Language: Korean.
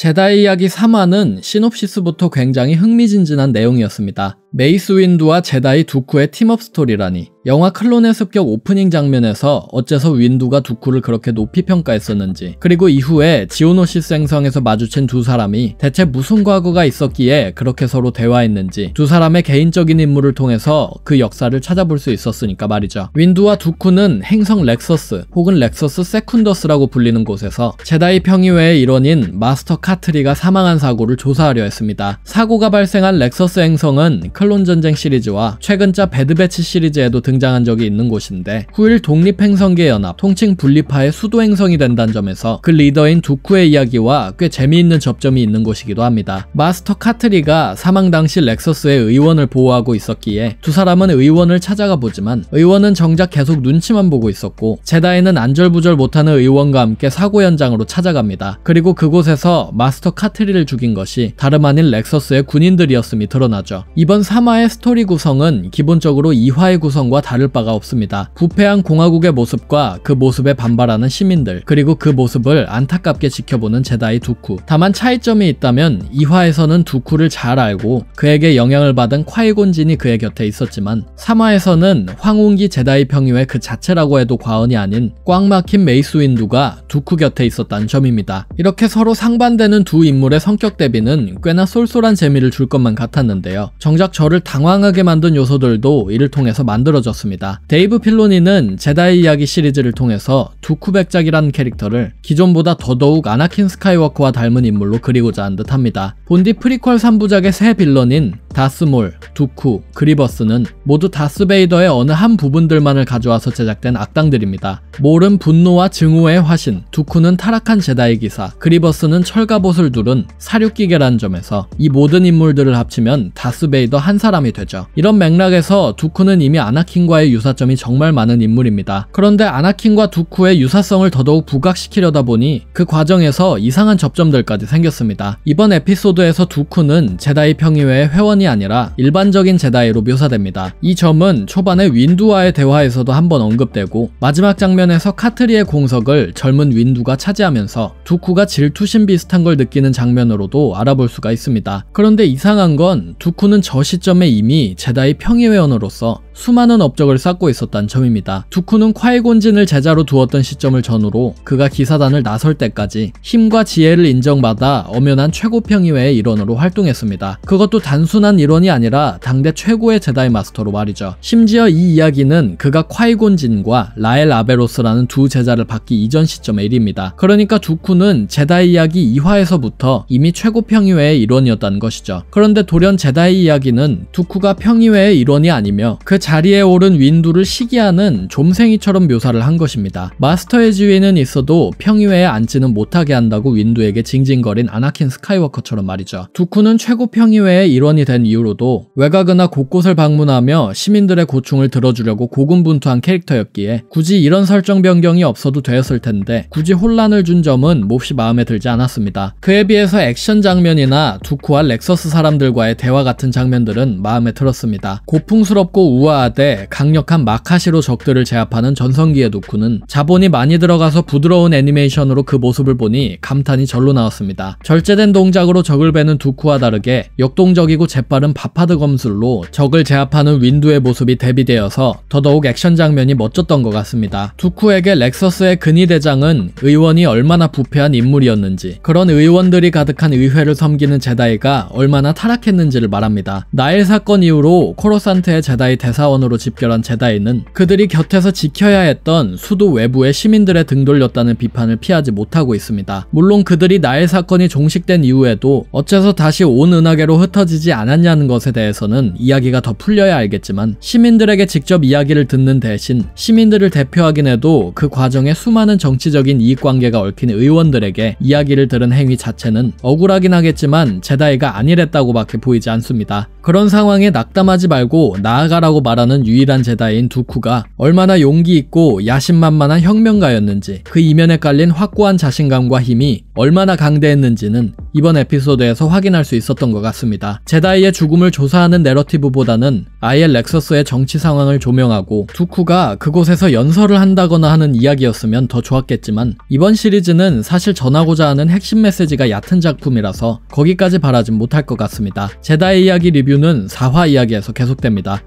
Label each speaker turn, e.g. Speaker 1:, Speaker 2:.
Speaker 1: 제다이 이야기 3화는 시놉시스부터 굉장히 흥미진진한 내용이었습니다. 메이스 윈두와 제다이 두쿠의 팀업 스토리라니 영화 클론의 습격 오프닝 장면에서 어째서 윈두가 두쿠를 그렇게 높이 평가했었는지 그리고 이후에 지오노시스 행성에서 마주친 두 사람이 대체 무슨 과거가 있었기에 그렇게 서로 대화했는지 두 사람의 개인적인 인물을 통해서 그 역사를 찾아볼 수 있었으니까 말이죠. 윈두와 두쿠는 행성 렉서스 혹은 렉서스 세쿤더스라고 불리는 곳에서 제다이 평의회의 일원인 마스터 카 카트리가 사망한 사고를 조사하려 했습니다. 사고가 발생한 렉서스 행성은 클론 전쟁 시리즈와 최근자 배드배치 시리즈에도 등장한 적이 있는 곳인데 후일 독립행성계 연합, 통칭 분리파의 수도 행성이 된다는 점에서 그 리더인 두쿠의 이야기와 꽤 재미있는 접점이 있는 곳이기도 합니다. 마스터 카트리가 사망 당시 렉서스의 의원을 보호하고 있었기에 두 사람은 의원을 찾아가 보지만 의원은 정작 계속 눈치만 보고 있었고 제다이는 안절부절 못하는 의원과 함께 사고 현장으로 찾아갑니다. 그리고 그곳에서 마스터 카트리를 죽인 것이 다름 아닌 렉서스의 군인들이었음이 드러나죠. 이번 3화의 스토리 구성은 기본적으로 2화의 구성과 다를 바가 없습니다. 부패한 공화국의 모습과 그 모습에 반발하는 시민들 그리고 그 모습을 안타깝게 지켜보는 제다이 두쿠 다만 차이점이 있다면 2화에서는 두쿠를 잘 알고 그에게 영향을 받은 콰이곤진이 그의 곁에 있었지만 3화에서는 황운기 제다이 평유의 그 자체라고 해도 과언이 아닌 꽉 막힌 메이스윈두가 두쿠 곁에 있었다는 점입니다. 이렇게 서로 상반된 처는두 인물의 성격 대비는 꽤나 쏠쏠한 재미를 줄 것만 같았는데요. 정작 저를 당황하게 만든 요소들도 이를 통해서 만들어졌습니다. 데이브 필로니는 제다이 이야기 시리즈를 통해서 두쿠백작이라는 캐릭터를 기존보다 더더욱 아나킨 스카이워커와 닮은 인물로 그리고자 한 듯합니다. 본디 프리퀄 3부작의 새 빌런인 다스몰, 두쿠, 그리버스는 모두 다스베이더의 어느 한 부분들만을 가져와서 제작된 악당들입니다. 몰은 분노와 증오의 화신, 두쿠는 타락한 제다이 기사, 그리버스는 철갑옷을 두른 사륙기계라는 점에서 이 모든 인물들을 합치면 다스베이더 한 사람이 되죠. 이런 맥락에서 두쿠는 이미 아나킨과의 유사점이 정말 많은 인물입니다. 그런데 아나킨과 두쿠의 유사성을 더더욱 부각시키려다 보니 그 과정에서 이상한 접점들까지 생겼습니다. 이번 에피소드에서 두쿠는 제다이 평의회의 회원 패턴이 아니라 일반적인 제다이로 묘사됩니다. 이 점은 초반에 윈두와의 대화에서도 한번 언급되고 마지막 장면에서 카트리의 공석을 젊은 윈두가 차지하면서 두쿠가 질투심 비슷한 걸 느끼는 장면으로도 알아볼 수가 있습니다. 그런데 이상한 건 두쿠는 저 시점에 이미 제다이 평의회원으로서 수많은 업적을 쌓고 있었다 점입니다. 두쿠는 콰이곤진을 제자로 두었던 시점을 전후로 그가 기사단을 나설 때까지 힘과 지혜를 인정받아 엄연한 최고평의회의 일원으로 활동했습니다. 그것도 단순한 단순한 일원이 아니라 당대 최고의 제다이 마스터로 말이죠. 심지어 이 이야기는 그가 콰이곤진과 라엘 아베로스라는 두 제자를 받기 이전 시점의 일입니다. 그러니까 두쿠는 제다이 이야기 2화에서부터 이미 최고 평의회의 일원이었다는 것이죠. 그런데 돌연 제다이 이야기는 두쿠가 평의회의 일원이 아니며 그 자리에 오른 윈두를 시기하는 좀생이처럼 묘사를 한 것입니다. 마스터의 지위는 있어도 평의회에 앉지는 못하게 한다고 윈두에게 징징거린 아나킨 스카이워커처럼 말이죠. 두쿠는 최고 평의회의 일원이 된된 이유로도 외곽이나 곳곳을 방문하며 시민들의 고충을 들어주려고 고군분투한 캐릭터였기에 굳이 이런 설정 변경이 없어도 되었을 텐데 굳이 혼란을 준 점은 몹시 마음에 들지 않았습니다. 그에 비해서 액션 장면이나 두쿠와 렉서스 사람들과의 대화 같은 장면들은 마음에 들었습니다. 고풍스럽고 우아하되 강력한 마카시로 적들을 제압하는 전성기의 두쿠는 자본이 많이 들어가서 부드러운 애니메이션으로 그 모습을 보니 감탄이 절로 나왔습니다. 절제된 동작으로 적을 베는 두쿠와 다르게 역동적이고 재빨 빠른 바파드 검술로 적을 제압하는 윈두의 모습이 대비되어서 더더욱 액션 장면이 멋졌던 것 같습니다. 두쿠에게 렉서스의 근위 대장은 의원이 얼마나 부패한 인물이었는지 그런 의원들이 가득한 의회를 섬기는 제다이가 얼마나 타락했는지를 말합니다. 나일 사건 이후로 코로산트의 제다이 대사원으로 집결한 제다이는 그들이 곁에서 지켜야 했던 수도 외부의 시민들의 등돌렸다는 비판을 피하지 못하고 있습니다. 물론 그들이 나일 사건이 종식된 이후에도 어째서 다시 온 은하계로 흩어지지 않았 않냐는 것에 대해서는 이야기가 더 풀려야 알겠지만 시민들에게 직접 이야기를 듣는 대신 시민들을 대표하긴 해도 그 과정에 수많은 정치적인 이익관계가 얽힌 의원들에게 이야기를 들은 행위 자체는 억울하긴 하겠지만 제다이가 아니랬다고밖에 보이지 않습니다. 그런 상황에 낙담하지 말고 나아가라고 말하는 유일한 제다이인 두쿠가 얼마나 용기 있고 야심만만한 혁명가였는지 그 이면에 깔린 확고한 자신감과 힘이 얼마나 강대했는지는 이번 에피소드에서 확인할 수 있었던 것 같습니다. 제다이의 죽음을 조사하는 내러티브보다는 아예 렉서스의 정치 상황을 조명하고 두쿠가 그곳에서 연설을 한다거나 하는 이야기였으면 더 좋았겠지만 이번 시리즈는 사실 전하고자 하는 핵심 메시지가 얕은 작품이라서 거기까지 바라진 못할 것 같습니다. 제다이 이야기 리뷰는 4화 이야기에서 계속됩니다.